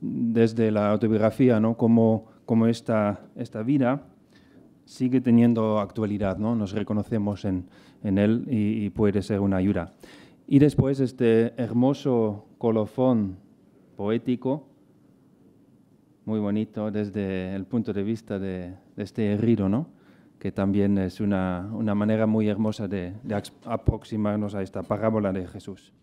desde la autobiografía ¿no? cómo, esta, esta vida sigue teniendo actualidad, ¿no? nos reconocemos en, él y, puede ser una ayuda. Y después este hermoso colofón poético, muy bonito desde el punto de vista de, de este herido, ¿no? que también es una, una manera muy hermosa de, de aproximarnos a esta parábola de Jesús.